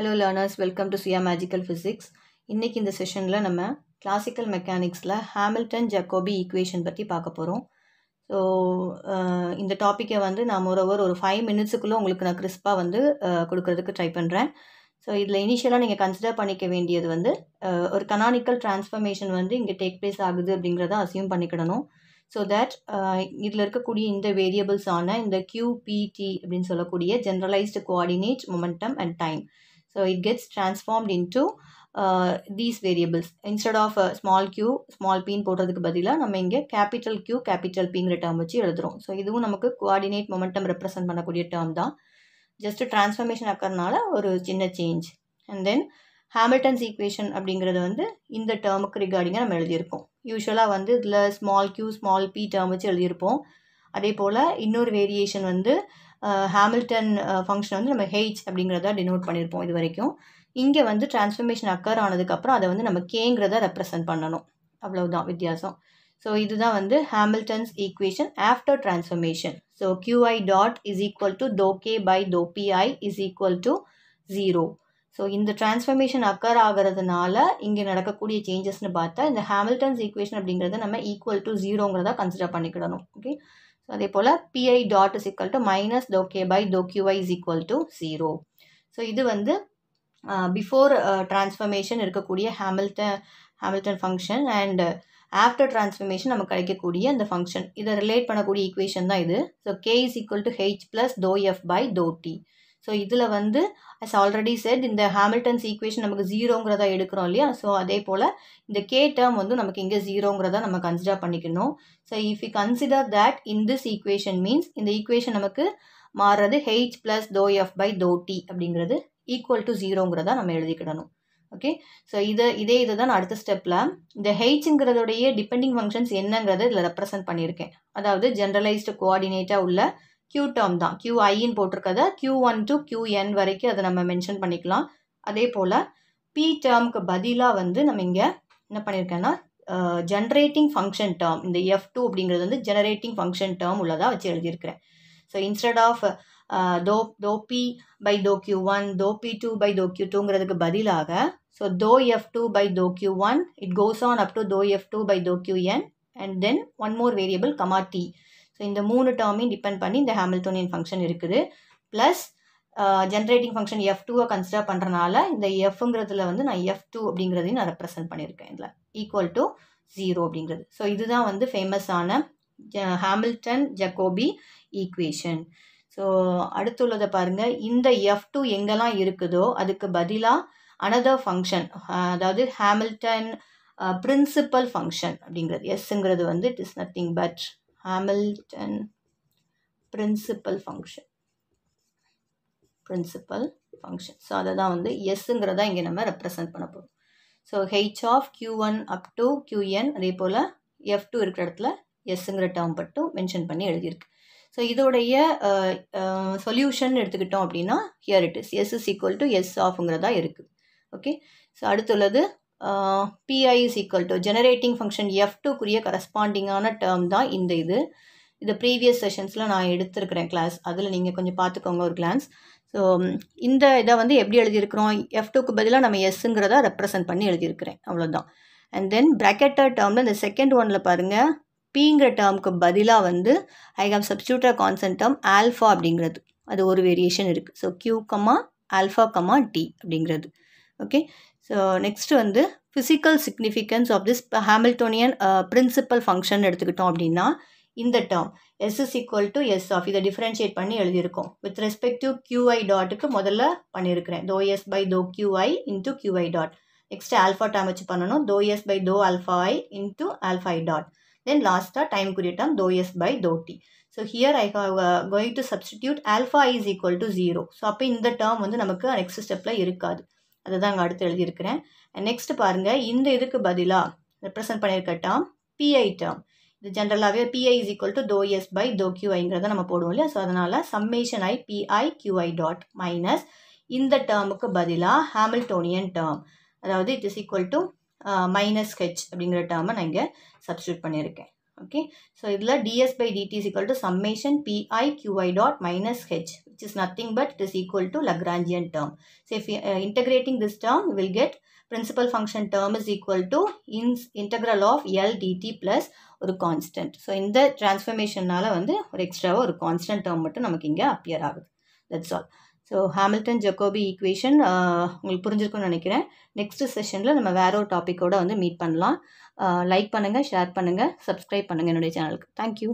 Hello learners welcome to சுயா magical physics இன்றைக்கி இந்த செஷனில் நம்ம கிளாசிக்கல் மெக்கானிக்ஸில் ஹேமில்டன் ஜக்கோபி ஈக்குவேஷன் பற்றி பார்க்க போகிறோம் ஸோ இந்த டாப்பிக்கை வந்து நான் மொரோவர் ஒரு ஃபைவ் மினிட்ஸுக்குள்ளே உங்களுக்கு நான் கிறிஸ்பாக வந்து கொடுக்கறதுக்கு ட்ரை பண்ணுறேன் ஸோ இதில் இனிஷியலாக நீங்கள் கன்சிடர் பண்ணிக்க வேண்டியது வந்து ஒரு கனானிக்கல் டிரான்ஸ்ஃபர்மேஷன் வந்து இங்கே டேக் பிளேஸ் ஆகுது அப்படிங்கிறத அசியூம் பண்ணிக்கிடணும் ஸோ தட் இதில் இருக்கக்கூடிய இந்த வேரியபிள்ஸான இந்த கியூபிடி அப்படின்னு சொல்லக்கூடிய generalised coordinate momentum and time So it gets transformed into uh, these variables. Instead of a small q, small pin போடுறதுக்கு பதிலாக நம்ம இங்கே capital q, capital pங்கிற டேர்ம் வச்சு எழுதுறோம் ஸோ இதுவும் நமக்கு கோஆர்டினேட் மொமெண்டம் ரெப்ரசன்ட் பண்ணக்கூடிய டேர்ம் தான் ஜஸ்ட் டிரான்ஸ்ஃபர்மேஷன் ஆக்கிறதுனால ஒரு சின்ன change and then Hamilton's equation அப்படிங்கிறது வந்து இந்த டேர்முக்கு ரிகார்டிங்காக நம்ம எழுதியிருக்கோம் யூஸ்வலாக வந்து இதில் small q small p term வச்சு எழுதியிருப்போம் அதே போல் இன்னொரு வேரியேஷன் வந்து ஹேமில்டன் ஃபங்க்ஷன் வந்து நம்ம ஹெய்ச் அப்படிங்கிறத டினோட் பண்ணியிருப்போம் இது வரைக்கும் இங்கே வந்து டிரான்ஸ்ஃபர்மேஷன் அக்கர் ஆனதுக்கப்புறம் அதை வந்து நம்ம கேங்கிறத ரெப்ரசன்ட் பண்ணணும் அவ்வளவுதான் வித்தியாசம் ஸோ இதுதான் வந்து Hamilton's equation after transformation so q i dot is equal to dou k by dou p i is equal to zero so இந்த டிரான்ஸ்ஃபர்மேஷன் அக்கர் ஆகிறதுனால இங்கே நடக்கக்கூடிய சேஞ்சஸ்னு பார்த்தா இந்த ஹாமில்டன்ஸ் ஈக்குவேஷன் அப்படிங்கிறத நம்ம ஈக்குவல் டு ஜீரோங்கிறத கன்சிடர் பண்ணிக்கிடணும் ஓகே ஸோ அதே போல் p i dot to minus dou minus dou k by qi is equal to zero so இது வந்து பிஃபோர் டிரான்ஸ்ஃபர்மேஷன் இருக்கக்கூடிய Hamilton Hamilton function and after transformation நமக்கு கிடைக்கக்கூடிய அந்த ஃபங்க்ஷன் இதை ரிலேட் பண்ணக்கூடிய ஈக்குவேஷன் தான் இது so k is equal to h plus dou f by dou t. So இதில் வந்து அஸ் ஆல்ரெடி செட் இந்த ஹேமில்டன்ஸ் ஈக்குவேஷன் நமக்கு ஜீரோங்கிறதா எடுக்கிறோம் இல்லையா ஸோ அதே போல் இந்த கே டேர்ம் வந்து நமக்கு இங்கே ஜீரோங்கிறதா நம்ம கன்சிடர் பண்ணிக்கணும் so if you consider that in this equation means இந்த ஈக்குவேஷன் நமக்கு மாறுறது h plus dou f by dou t அப்படிங்கிறது ஈக்குவல் டு ஜீரோங்கிறதா நம்ம எழுதிக்கிடணும் ஓகே ஸோ இதை இதே இதை தான் அடுத்த ஸ்டெப்பில் இந்த ஹெய்ச்சுங்கிறதோடைய டிபெண்டிங் ஃபங்க்ஷன்ஸ் என்னங்கிறத இதில் ரெப்ரசன்ட் பண்ணியிருக்கேன் அதாவது ஜென்ரலைஸ்டு கோஆர்டினேட்டாக உள்ள Q term தான் QI இன் போட்டிருக்கத கியூ ஒன் QN வரைக்கு அது வரைக்கும் அதை நம்ம மென்ஷன் பண்ணிக்கலாம் அதே போல் பி டேர்முக்கு பதிலாக வந்து நம்ம இங்கே என்ன பண்ணியிருக்கேன்னா ஜென்ரேட்டிங் ஃபங்க்ஷன் term இந்த எஃப் டூ அப்படிங்கிறது வந்து ஜெனரேட்டிங் ஃபங்க்ஷன் டேர்ம் உள்ளதாக வச்சு எழுதியிருக்கிறேன் so instead of dou dou p by dou q one dou p two by dou டூங்கிறதுக்கு பதிலாக so dou f two by dou it one it goes on up F2 by f two by dou one n and then one more variable so இந்த மூணு டேர்மையும் depend பண்ணி இந்த Hamiltonian function இருக்குது plus generating function f டூவை consider பண்ணுறனால இந்த எஃப்ங்கிறதுல வந்து நான் எஃப் டூ அப்படிங்கிறதையும் நான் ரெப்ரசென்ட் பண்ணியிருக்கேன் இதில் ஈக்குவல் டு ஜீரோ அப்படிங்கிறது ஸோ இதுதான் வந்து ஃபேமஸான ஹேமில்டன் ஜக்கோபி ஈக்குவேஷன் ஸோ அடுத்துள்ளதை பாருங்கள் இந்த எஃப் டூ எங்கெல்லாம் இருக்குதோ அதுக்கு பதிலாக அனதர் ஃபங்க்ஷன் அதாவது ஹேமில்டன் பிரின்சிபல் ஃபங்க்ஷன் அப்படிங்கிறது எஸ்ஸுங்கிறது வந்து it is nothing but Hamilton principal function principal function so அதை தான் வந்து எஸ்ஸுங்கிறத இங்கே நம்ம ரெப்ரசன்ட் பண்ண போகிறோம் so h of q one up to q n அதே போல் எஃப் டூ இருக்கிற இடத்துல எஸ்ஸுங்கிற டேர்ம் மட்டும் மென்ஷன் பண்ணி எழுதியிருக்கு ஸோ இதோடைய சொல்யூஷன் எடுத்துக்கிட்டோம் அப்படின்னா here it is s is equal to s ஆஃப்ங்கிறதா இருக்குது ஓகே ஸோ அடுத்துள்ளது p i is equal to generating function f டூக்குரிய கரஸ்பாண்டிங்கான டேர்ம் தான் இந்த இது இதை ப்ரீவியஸ் செஷன்ஸில் நான் எடுத்திருக்கிறேன் கிளாஸ் அதில் நீங்கள் கொஞ்சம் பார்த்துக்கோங்க ஒரு கிளான்ஸ் ஸோ இந்த இதை வந்து எப்படி எழுதியிருக்கிறோம் எஃப் டூக்கு பதிலாக நம்ம எஸ்ஸுங்கிறத ரெப்ரசன்ட் பண்ணி எழுதியிருக்கிறேன் அவ்வளோதான் அண்ட் தென் ப்ராக்கெட்டட் டேர்மில் இந்த செகண்ட் ஒனில் பாருங்கள் பிங்கிற டேர்முக்கு பதிலாக வந்து I have substituted constant term alpha அப்படிங்கிறது அது ஒரு வேரியேஷன் இருக்குது so q comma alpha comma t அப்படிங்கிறது ஓகே ஸோ நெக்ஸ்ட் வந்து physical significance of this Hamiltonian principal function எடுத்துக்கிட்டோம் அப்படின்னா இந்த term s is equal to s of இதை டிஃப்ரென்ஷியேட் பண்ணி எழுதியிருக்கோம் வித் ரெஸ்பெக்ட் டு கியூஐ டாட்டுக்கு முதல்ல பண்ணியிருக்கிறேன் dou s by dou q i into q i dot next alpha term வச்சு பண்ணணும் தோ எஸ் பை தோ alpha i into alpha i dot then லாஸ்ட்டாக டைம் குறிய term dou s by dou t so here I going to substitute alpha is equal to zero so அப்போ இந்த term வந்து நமக்கு next ஸ்டெப்பில் இருக்காது தான் அங்கே அடுத்து எழுதியிருக்கிறேன் நெக்ஸ்ட் பாருங்கள் இந்த இதுக்கு பதிலாக ரெப்ரசன்ட் பண்ணியிருக்க டேம் பிஐ டேர்ம் இது ஜென்ரலாகவே p i is equal to dou s by dou கியூஐங்கிறத நம்ம போடுவோம் இல்லையா ஸோ அதனால் summation i p i q i dot minus இந்த டேர்முக்கு பதிலாக ஹேமில்டோனியன் டேர்ம் அதாவது it is equal to minus h அப்படிங்கிற டேர்மை நான் இங்கே சப்ஸ்டியூட் பண்ணியிருக்கேன் okay so idla ds by dt is equal to summation pi qi dot minus h which is nothing but it is equal to lagrangian term so if you uh, integrating this term we will get principal function term is equal to in integral of l dt plus ஒரு in the transformation டிரான்ஸ்ஃபர்மேஷனால் வந்து ஒரு extra ஒரு constant term மட்டும் நமக்கு இங்கே appear ஆகுது that's all so Hamilton Jacobi equation உங்களுக்கு புரிஞ்சிருக்கும்னு நினைக்கிறேன் நெக்ஸ்ட் செஷனில் நம்ம வேற ஒரு டாப்பிக்கோடு வந்து மீட் பண்ணலாம் லைக் uh, பண்ணுங்கள் ஷேர் பண்ணுங்கள் சப்ஸ்கிரைப் பண்ணுங்கள் என்னுடைய சேனலுக்கு தேங்க்யூ